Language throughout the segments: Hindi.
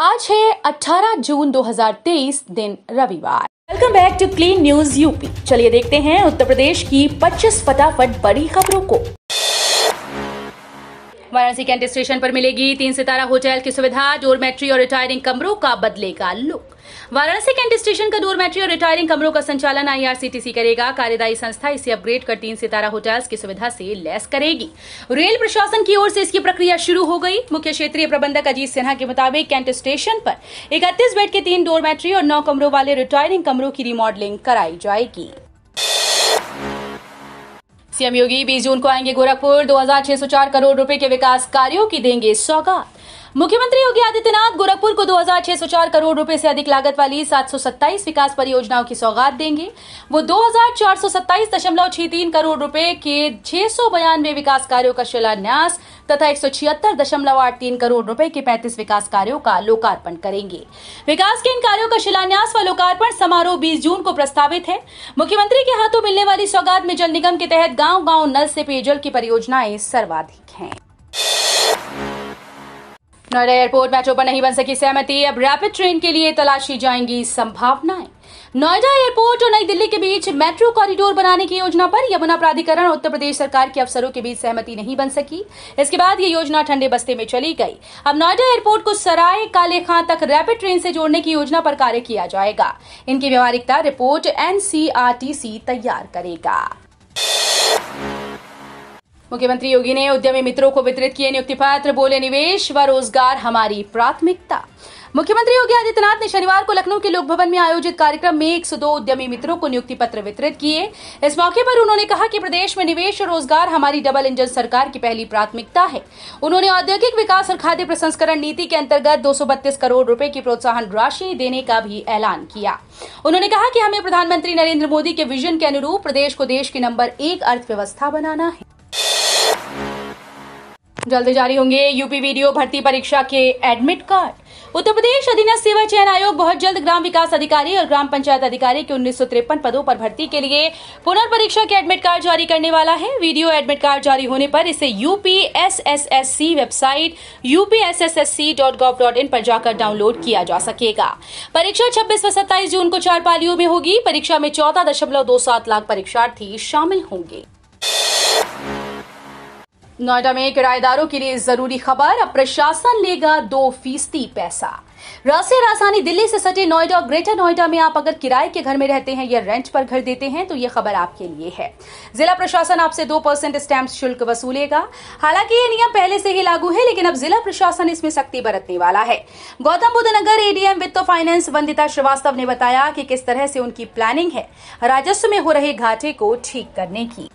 आज है 18 जून 2023 दिन रविवार welcome back to Clean News UP चलिए देखते हैं उत्तर प्रदेश की 25 फटाफट बड़ी खबरों को वाराणसी कैंट स्टेशन पर मिलेगी तीन सितारा होटल की सुविधा डोरमेट्री और रिटायरिंग कमरों का बदलेगा लुक वाराणसी कैंट स्टेशन का डोरमेट्री और रिटायरिंग कमरों का संचालन आईआरसीटीसी करेगा कार्यदायी संस्था इसे अपग्रेड कर तीन सितारा होटल्स की सुविधा से लैस करेगी रेल प्रशासन की ओर से इसकी प्रक्रिया शुरू हो गई मुख्य क्षेत्रीय प्रबंधक अजीत सिन्हा के मुताबिक कैंट स्टेशन पर इकतीस बेड के तीन डोरमेट्री और नौ कमरों वाले रिटायरिंग कमरों की रिमॉडलिंग कराई जाएगी सीएम योगी बीस जून को आएंगे गोरखपुर 2604 करोड़ रुपए के विकास कार्यों की देंगे सौगात मुख्यमंत्री योगी आदित्यनाथ गोरखपुर को 2604 करोड़ रुपए से अधिक लागत वाली 727 विकास परियोजनाओं की सौगात देंगे वो दो करोड़ रुपए के छह सौ विकास कार्यों का शिलान्यास तथा एक करोड़ रुपए के 35 विकास कार्यों का लोकार्पण करेंगे विकास के इन कार्यो का शिलान्यास व लोकार्पण समारोह बीस जून को प्रस्तावित है मुख्यमंत्री के हाथों मिलने वाली सौगात में जल निगम के तहत गाँव गाँव नल से पेयजल की परियोजनाएं सर्वाधिक हैं नोएडा एयरपोर्ट मेट्रो पर नहीं बन सकी सहमति अब रैपिड ट्रेन के लिए तलाशी जाएंगी संभावनाएं नोएडा एयरपोर्ट और नई दिल्ली के बीच मेट्रो कॉरिडोर बनाने की योजना पर यमुना प्राधिकरण और उत्तर प्रदेश सरकार के अफसरों के बीच सहमति नहीं बन सकी इसके बाद ये योजना ठंडे बस्ते में चली गई अब नोएडा एयरपोर्ट को सराय काले खां तक रैपिड ट्रेन से जोड़ने की योजना पर कार्य किया जाएगा इनकी व्यवहारिकता रिपोर्ट एनसीआरटीसी तैयार करेगा मुख्यमंत्री योगी ने उद्यमी मित्रों को वितरित किए नियुक्ति पत्र बोले निवेश व रोजगार हमारी प्राथमिकता मुख्यमंत्री योगी आदित्यनाथ ने शनिवार को लखनऊ के लोक भवन में आयोजित कार्यक्रम में 102 उद्यमी मित्रों को नियुक्ति पत्र वितरित किए इस मौके पर उन्होंने कहा कि प्रदेश में निवेश और रोजगार हमारी डबल इंजन सरकार की पहली प्राथमिकता है उन्होंने औद्योगिक विकास और खाद्य प्रसंस्करण नीति के अंतर्गत दो करोड़ रूपए की प्रोत्साहन राशि देने का भी ऐलान किया उन्होंने कहा की हमें प्रधानमंत्री नरेंद्र मोदी के विजन के अनुरूप प्रदेश को देश की नंबर एक अर्थव्यवस्था बनाना है जल्द जारी होंगे यूपी वीडियो भर्ती परीक्षा के एडमिट कार्ड उत्तर प्रदेश अधीनस्थ सेवा चयन आयोग बहुत जल्द ग्राम विकास अधिकारी और ग्राम पंचायत अधिकारी के उन्नीस पदों पर भर्ती के लिए पुनर्परीक्षा के एडमिट कार्ड जारी करने वाला है वीडियो एडमिट कार्ड जारी होने पर इसे यूपीएसएसएससी वेबसाइट यूपीएसएसएससी.gov.in पर जाकर डाउनलोड किया जा सकेगा परीक्षा छब्बीस व सत्ताईस जून को चार पालियों में होगी परीक्षा में चौदह लाख परीक्षार्थी शामिल होंगे नोएडा में किराएदारों के लिए जरूरी खबर अब प्रशासन लेगा दो फीसदी पैसा राष्ट्रीय राजधानी दिल्ली से सटे नोएडा और ग्रेटर नोएडा में आप अगर किराए के घर में रहते हैं या रेंट पर घर देते हैं तो ये खबर आपके लिए है जिला प्रशासन आपसे दो परसेंट स्टैम्प शुल्क वसूलेगा हालांकि ये नियम पहले से ही लागू है लेकिन अब जिला प्रशासन इसमें सख्ती बरतने वाला है गौतम बुद्ध नगर एडीएम वित्त फाइनेंस वंदिता श्रीवास्तव ने बताया कि किस तरह से उनकी प्लानिंग है राजस्व में हो रहे घाटे को ठीक करने की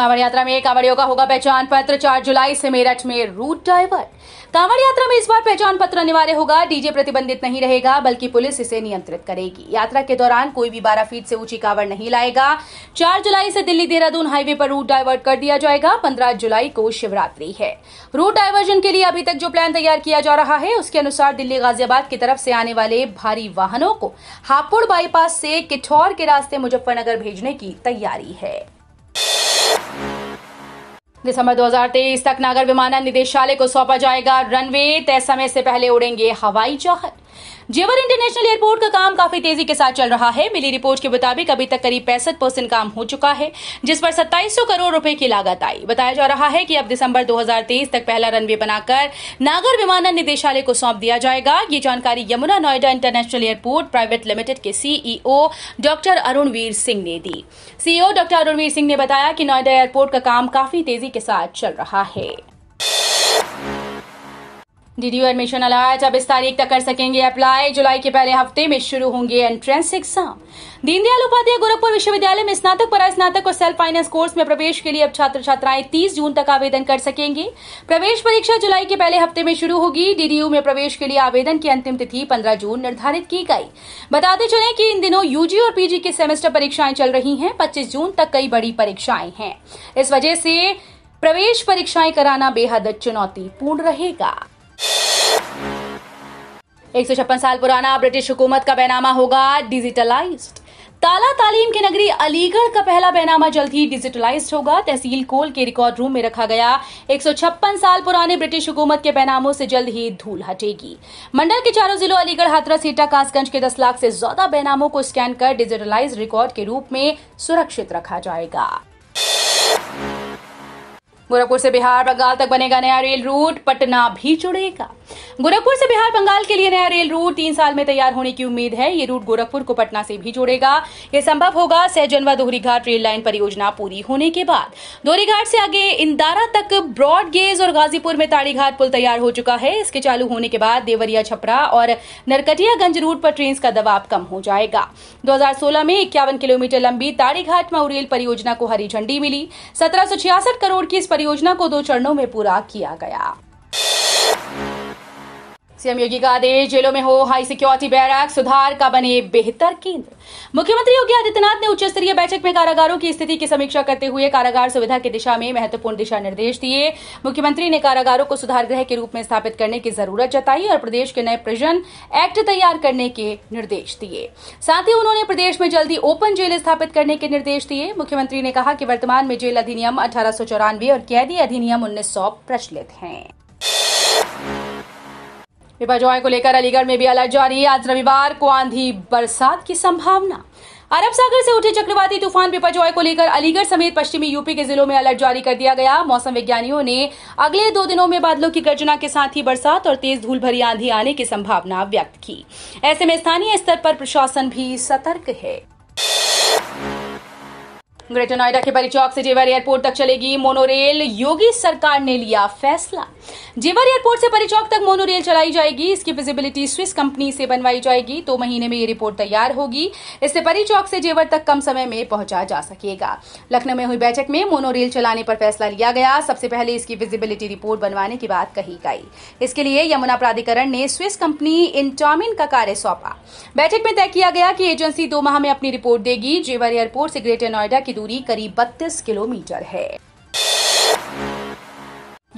कांवड़ यात्रा में कांवड़ियों का होगा पहचान पत्र चार जुलाई से मेरठ में रूट डाइवर्ट कांवड़ यात्रा में इस बार पहचान पत्र अनिवार्य होगा डीजे प्रतिबंधित नहीं रहेगा बल्कि पुलिस इसे नियंत्रित करेगी यात्रा के दौरान कोई भी बारह फीट से ऊंची कांवड़ नहीं लाएगा चार जुलाई से दिल्ली देहरादून हाईवे पर रूट डाइवर्ट कर दिया जाएगा पंद्रह जुलाई को शिवरात्रि है रूट डाइवर्जन के लिए अभी तक जो प्लान तैयार किया जा रहा है उसके अनुसार दिल्ली गाजियाबाद की तरफ से आने वाले भारी वाहनों को हापुड़ बाईपास से किठौर के रास्ते मुजफ्फरनगर भेजने की तैयारी है दिसंबर 2023 तक नागर विमानन निदेशालय को सौंपा जाएगा रनवे तय समय से पहले उड़ेंगे हवाई जहाज जेवर इंटरनेशनल एयरपोर्ट का काम काफी तेजी के साथ चल रहा है मिली रिपोर्ट के मुताबिक अभी तक करीब पैंसठ परसेंट काम हो चुका है जिस पर सत्ताईस करोड़ रुपए की लागत आई बताया जा रहा है कि अब दिसंबर 2023 तक पहला रनवे बनाकर नागर विमानन निदेशालय को सौंप दिया जाएगा ये जानकारी Yamuna Noida international airport private limited के CEO e doctor Arunvir Singh ने दी CEO e doctor Arunvir Singh ने बताया कि नोएडा एयरपोर्ट का काम काफी तेजी के साथ चल रहा है डीडीओ एडमिशन अलायज अब इस तारीख तक कर सकेंगे अप्लाई जुलाई के पहले हफ्ते में शुरू होंगे एंट्रेंस एग्जाम दीनदयाल उपाध्याय गोरखपुर विश्वविद्यालय में स्नातक पर स्नातक और सेल्फ फाइनेंस कोर्स में प्रवेश के लिए अब छात्र छात्राएं 30 जून तक आवेदन कर सकेंगे प्रवेश परीक्षा जुलाई के पहले हफ्ते में शुरू होगी डीडीयू में प्रवेश के लिए आवेदन की अंतिम तिथि 15 जून निर्धारित की गई बताते चले कि इन दिनों यूजी और पीजी के सेमेस्टर परीक्षाएं चल रही हैं पच्चीस जून तक कई बड़ी परीक्षाएं हैं इस वजह से प्रवेश परीक्षाएं कराना बेहद चुनौतीपूर्ण रहेगा एक साल पुराना ब्रिटिश हुकूमत का बैनामा होगा डिजिटलाइज ताला तालीम की नगरी अलीगढ़ का पहला बैनामा जल्द ही डिजिटलाइज होगा तहसील कोल के रिकॉर्ड रूम में रखा गया 156 साल पुराने ब्रिटिश हुकूमत के बैनामों से जल्द ही धूल हटेगी मंडल के चारों जिलों अलीगढ़ हाथरस सीटा कासगंज के 10 लाख से ज्यादा बैनामों को स्कैन कर डिजिटलाइज रिकॉर्ड के रूप में सुरक्षित रखा जाएगा गोरखपुर से बिहार बंगाल तक बनेगा नया रेल रूट पटना भी जुड़ेगा गोरखपुर से बिहार बंगाल के लिए नया रेल रूट तीन साल में तैयार होने की उम्मीद है ये रूट गोरखपुर को पटना से भी जोड़ेगा ये संभव होगा सहजनवा दोहरीघाट रेल लाइन परियोजना पूरी होने के बाद दोहरीघाट से आगे इंदारा तक ब्रॉड गेज और गाजीपुर में ताड़ीघाट पुल तैयार हो चुका है इसके चालू होने के बाद देवरिया छपरा और नरकटियागंज रूट पर ट्रेन का दबाव कम हो जाएगा दो में इक्यावन किलोमीटर लंबी ताड़ीघाट मऊ रेल परियोजना को हरी झंडी मिली सत्रह करोड़ की इस परियोजना को दो चरणों में पूरा किया गया सीएम योगी का आदेश जेलों में हो हाई सिक्योरिटी बैरक सुधार का बने बेहतर केंद्र मुख्यमंत्री योगी आदित्यनाथ ने उच्च स्तरीय बैठक में कारागारों की स्थिति की समीक्षा करते हुए कारागार सुविधा की दिशा में महत्वपूर्ण दिशा निर्देश दिए मुख्यमंत्री ने कारागारों को सुधार गृह के रूप में स्थापित करने की जरूरत जताई और प्रदेश के नए प्रिजन एक्ट तैयार करने के निर्देश दिए साथ ही उन्होंने प्रदेश में जल्दी ओपन जेल स्थापित करने के निर्देश दिए मुख्यमंत्री ने कहा कि वर्तमान में जेल अधिनियम अठारह और कैदी अधिनियम उन्नीस प्रचलित हैं बिपाजॉय को लेकर अलीगढ़ में भी अलर्ट जारी आज रविवार को आंधी बरसात की संभावना अरब सागर से उठे चक्रवाती तूफान बिपाजॉय को लेकर अलीगढ़ समेत पश्चिमी यूपी के जिलों में अलर्ट जारी कर दिया गया मौसम विज्ञानियों ने अगले दो दिनों में बादलों की गर्जना के साथ ही बरसात और तेज धूल भरी आंधी आने की संभावना व्यक्त की ऐसे में स्थानीय स्तर पर प्रशासन भी सतर्क है ग्रेटर नोएडा के चौक से जेवर एयरपोर्ट तक चलेगी मोनोरेल योगी सरकार ने लिया फैसला जेवर एयरपोर्ट से परिचौक तक मोनो रेल चलाई जाएगी इसकी विजिबिलिटी स्विस कंपनी से बनवाई जाएगी दो महीने में ये रिपोर्ट तैयार होगी इससे परिचौक से जेवर तक कम समय में पहुंचा जा सकेगा लखनऊ में हुई बैठक में मोनो रेल चलाने पर फैसला लिया गया सबसे पहले इसकी विजिबिलिटी रिपोर्ट बनवाने की बात कही गई इसके लिए यमुना प्राधिकरण ने स्विस कंपनी इंटॉमिन का कार्य सौंपा बैठक में तय किया गया कि एजेंसी दो माह में अपनी रिपोर्ट देगी जेवर एयरपोर्ट से ग्रेटर नोएडा की दूरी करीब बत्तीस किलोमीटर है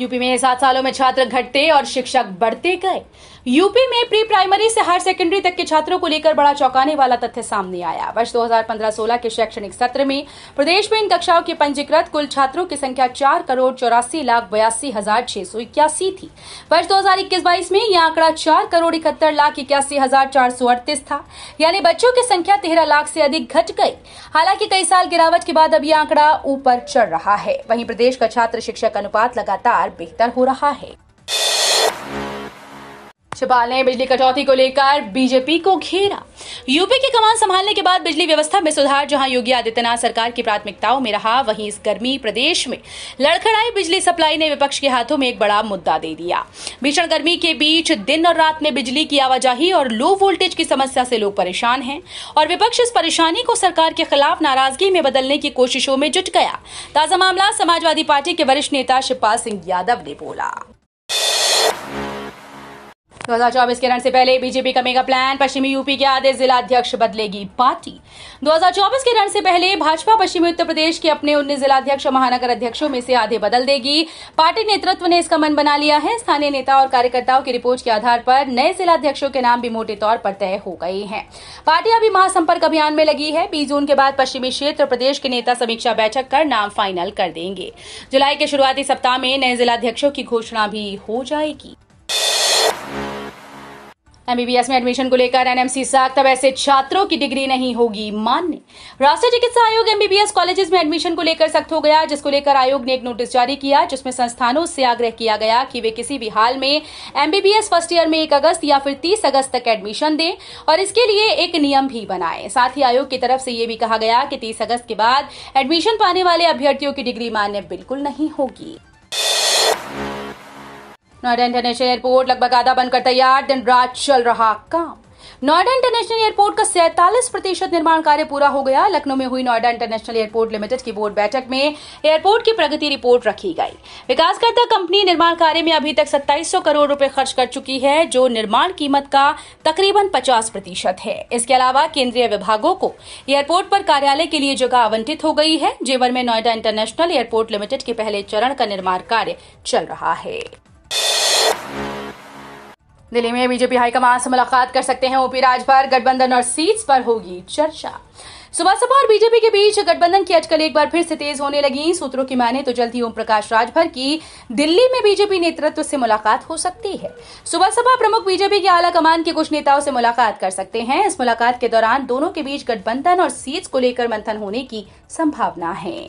यूपी में सात सालों में छात्र घटते और शिक्षक बढ़ते गए यूपी में प्री प्राइमरी से हायर सेकेंडरी तक के छात्रों को लेकर बड़ा चौंकाने वाला तथ्य सामने आया वर्ष 2015-16 के शैक्षणिक सत्र में प्रदेश में इन कक्षाओं के पंजीकृत कुल छात्रों की संख्या चार करोड़ चौरासी लाख बयासी हजार छह सौ इक्यासी थी वर्ष इक्कीस बाईस में यह आंकड़ा चार करोड़ इकहत्तर लाख इक्यासी हजार चार सौ अड़तीस था यानी बच्चों की संख्या तेरह लाख से अधिक घट गई हालांकि कई साल गिरावट के बाद अब यह आंकड़ा ऊपर चढ़ रहा है वहीं प्रदेश का छात्र शिक्षक अनुपात लगातार बेहतर हो रहा है राज्यपाल ने बिजली कटौती को लेकर बीजेपी को घेरा यूपी की कमान संभालने के बाद बिजली व्यवस्था में सुधार जहां योगी आदित्यनाथ सरकार की प्राथमिकताओं में रहा वहीं इस गर्मी प्रदेश में लड़खड़ाई बिजली सप्लाई ने विपक्ष के हाथों में एक बड़ा मुद्दा दे दिया भीषण गर्मी के बीच दिन और रात में बिजली की आवाजाही और लो वोल्टेज की समस्या से लोग परेशान हैं और विपक्ष इस परेशानी को सरकार के खिलाफ नाराजगी में बदलने की कोशिशों में जुट गया ताजा मामला समाजवादी पार्टी के वरिष्ठ नेता शिवपाल सिंह यादव ने बोला दो हजार चौबीस के रण से पहले बीजेपी का मेगा प्लान पश्चिमी यूपी के आधे जिला अध्यक्ष बदलेगी पार्टी 2024 के रण से पहले भाजपा पश्चिमी उत्तर प्रदेश के अपने उन्नीस जिलाध्यक्ष और महानगर अध्यक्षों में से आधे बदल देगी पार्टी नेतृत्व ने इसका मन बना लिया है स्थानीय नेता और कार्यकर्ताओं की रिपोर्ट के आधार पर नए जिलाध्यक्षों के नाम भी मोटे तौर पर तय हो गए हैं पार्टी अभी महासंपर्क अभियान में लगी है बीस जून के बाद पश्चिमी क्षेत्र प्रदेश के नेता समीक्षा बैठक कर नाम फाइनल कर देंगे जुलाई के शुरुआती सप्ताह में नए जिलाध्यक्षों की घोषणा भी हो जाएगी एमबीबीएस में एडमिशन को लेकर एनएमसी सख्त तब ऐसे छात्रों की डिग्री नहीं होगी मान्य राष्ट्रीय चिकित्सा आयोग एमबीबीएस कॉलेजेस में एडमिशन को लेकर सख्त हो गया जिसको लेकर आयोग ने एक नोटिस जारी किया जिसमें संस्थानों से आग्रह किया गया कि वे किसी भी हाल में एमबीबीएस फर्स्ट ईयर में एक अगस्त या फिर तीस अगस्त तक एडमिशन दें और इसके लिए एक नियम भी बनाए साथ ही आयोग की तरफ से यह भी कहा गया कि तीस अगस्त के बाद एडमिशन पाने वाले अभ्यर्थियों की डिग्री मान्य बिल्कुल नहीं होगी नोएडा इंटरनेशनल एयरपोर्ट लगभग आधा बनकर तैयार दिन रात चल रहा काम नोएडा इंटरनेशनल एयरपोर्ट का सैंतालीस प्रतिशत निर्माण कार्य पूरा हो गया लखनऊ में हुई नोएडा इंटरनेशनल एयरपोर्ट लिमिटेड की बोर्ड बैठक में एयरपोर्ट की प्रगति रिपोर्ट रखी गई विकासकर्ता कंपनी निर्माण कार्य में अभी तक 2700 करोड़ रुपए खर्च कर चुकी है जो निर्माण कीमत का तकरीबन 50 प्रतिशत है इसके अलावा केंद्रीय विभागों को एयरपोर्ट पर कार्यालय के लिए जगह आवंटित हो गई है जेवर में नोएडा इंटरनेशनल एयरपोर्ट लिमिटेड के पहले चरण का निर्माण कार्य चल रहा है दिल्ली में बीजेपी हाईकमान से मुलाकात कर सकते हैं ओपी राजभर गठबंधन और सीट्स पर होगी चर्चा सुबह सपा और बीजेपी के बीच गठबंधन की अटकल एक बार फिर से तेज होने लगी सूत्रों की माने तो जल्द ही ओम प्रकाश राजभर की दिल्ली में बीजेपी नेतृत्व से मुलाकात हो सकती है सुबह सपा प्रमुख बीजेपी के आला कमान के कुछ नेताओं से मुलाकात कर सकते हैं इस मुलाकात के दौरान दोनों के बीच गठबंधन और सीट्स को लेकर मंथन होने की संभावना है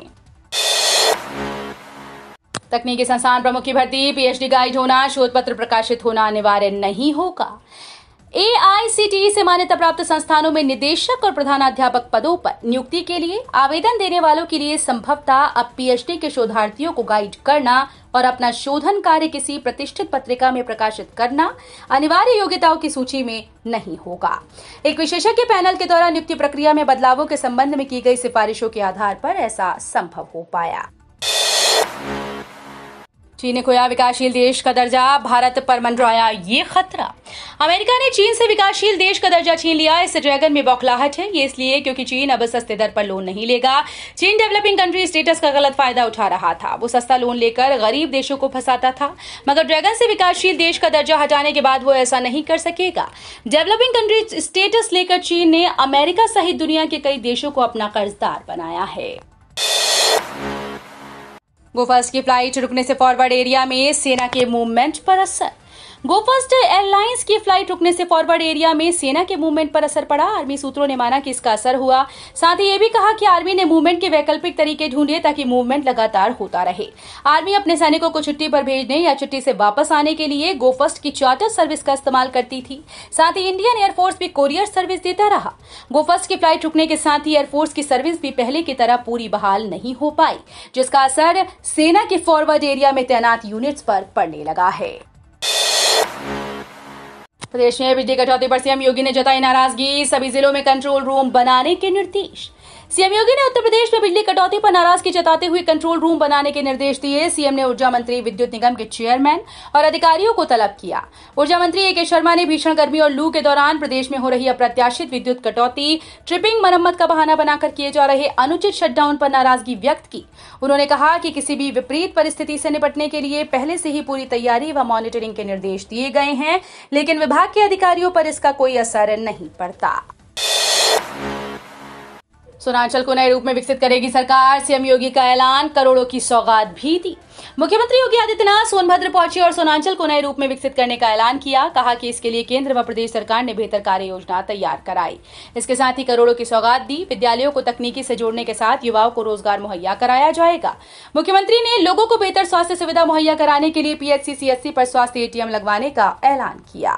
तकनीकी संस्थान प्रमुख की भर्ती पीएचडी गाइड होना शोध पत्र प्रकाशित होना अनिवार्य नहीं होगा ए e से मान्यता प्राप्त संस्थानों में निदेशक और प्रधानाध्यापक पदों पर नियुक्ति के लिए आवेदन देने वालों के लिए संभवतः अब पीएचडी के शोधार्थियों को गाइड करना और अपना शोधन कार्य किसी प्रतिष्ठित पत्रिका में प्रकाशित करना अनिवार्य योग्यताओं की सूची में नहीं होगा एक विशेषज्ञ पैनल के द्वारा नियुक्ति प्रक्रिया में बदलावों के संबंध में की गई सिफारिशों के आधार पर ऐसा संभव हो पाया चीन ने खोया विकासशील देश का दर्जा भारत पर मंडराया ये खतरा अमेरिका ने चीन से विकासशील देश का दर्जा छीन लिया इस ड्रैगन में बौखलाहट है ये इसलिए क्योंकि चीन अब सस्ते दर पर लोन नहीं लेगा चीन डेवलपिंग कंट्री स्टेटस का गलत फायदा उठा रहा था वो सस्ता लोन लेकर गरीब देशों को फंसाता था मगर ड्रैगन से विकासशील देश का दर्जा हटाने के बाद वो ऐसा नहीं कर सकेगा डेवलपिंग कंट्री स्टेटस लेकर चीन ने अमेरिका सहित दुनिया के कई देशों को अपना कर्जदार बनाया है गोफर्स की फ्लाइट रुकने से फॉरवर्ड एरिया में सेना के मूवमेंट पर असर गोफर्स्ट एयरलाइंस की फ्लाइट रुकने से फॉरवर्ड एरिया में सेना के मूवमेंट पर असर पड़ा आर्मी सूत्रों ने माना कि इसका असर हुआ साथ ही ये भी कहा कि आर्मी ने मूवमेंट के वैकल्पिक तरीके ढूंढे ताकि मूवमेंट लगातार होता रहे आर्मी अपने सैनिकों को छुट्टी पर भेजने या छुट्टी से वापस आने के लिए गोफर्स्ट की चार्टर सर्विस का इस्तेमाल करती थी साथ ही इंडियन एयरफोर्स भी कोरियर सर्विस देता रहा गोफर्स्ट की फ्लाइट रुकने के साथ ही एयरफोर्स की सर्विस भी पहले की तरह पूरी बहाल नहीं हो पाई जिसका असर सेना के फॉरवर्ड एरिया में तैनात यूनिट्स पर पड़ने लगा है प्रदेश में बिजली कटौती पर सीएम योगी ने जताई नाराजगी सभी जिलों में कंट्रोल रूम बनाने के निर्देश सीएम योगी ने उत्तर प्रदेश में बिजली कटौती पर नाराजगी जताते हुए कंट्रोल रूम बनाने के निर्देश दिए सीएम ने ऊर्जा मंत्री विद्युत निगम के चेयरमैन और अधिकारियों को तलब किया ऊर्जा मंत्री ए के शर्मा ने भीषण गर्मी और लू के दौरान प्रदेश में हो रही अप्रत्याशित विद्युत कटौती ट्रिपिंग मरम्मत का बहाना बनाकर किए जा रहे अनुचित शटडाउन पर नाराजगी व्यक्त की उन्होंने कहा कि किसी भी विपरीत परिस्थिति से निपटने के लिए पहले से ही पूरी तैयारी व मॉनिटरिंग के निर्देश दिए गए हैं लेकिन विभाग के अधिकारियों पर इसका कोई असर नहीं पड़ता सोनांचल को नए रूप में विकसित करेगी सरकार सीएम योगी का ऐलान करोड़ों की सौगात भी दी मुख्यमंत्री योगी आदित्यनाथ सोनभद्र पहुंचे और सोनांचल को नए रूप में विकसित करने का ऐलान किया कहा कि इसके लिए केंद्र व प्रदेश सरकार ने बेहतर कार्य योजना तैयार कराई इसके साथ ही करोड़ों की सौगात दी विद्यालयों को तकनीकी से जोड़ने के साथ युवाओं को रोजगार मुहैया कराया जाएगा मुख्यमंत्री ने लोगों को बेहतर स्वास्थ्य सुविधा मुहैया कराने के लिए पीएचसी सीएससी पर स्वास्थ्य एटीएम लगवाने का ऐलान किया